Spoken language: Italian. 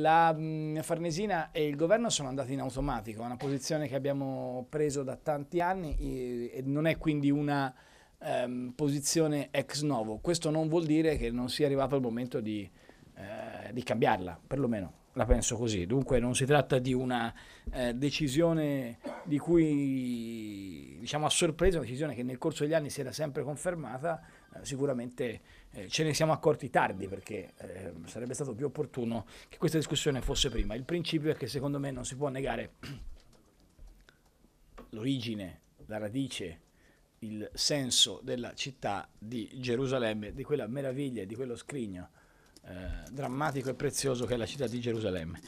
la mm, Farnesina e il governo sono andati in automatico, è una posizione che abbiamo preso da tanti anni e, non è quindi una ehm, posizione ex novo. Questo non vuol dire che non sia arrivato il momento di, eh, di cambiarla, perlomeno la penso così. Dunque non si tratta di una eh, decisione di cui diciamo a sorpresa, una decisione che nel corso degli anni si era sempre confermata, eh, sicuramente eh, ce ne siamo accorti tardi perché eh, Mm, sarebbe stato più opportuno che questa discussione fosse prima. Il principio è che secondo me non si può negare l'origine, la radice, il senso della città di Gerusalemme, di quella meraviglia, di quello scrigno eh, drammatico e prezioso che è la città di Gerusalemme.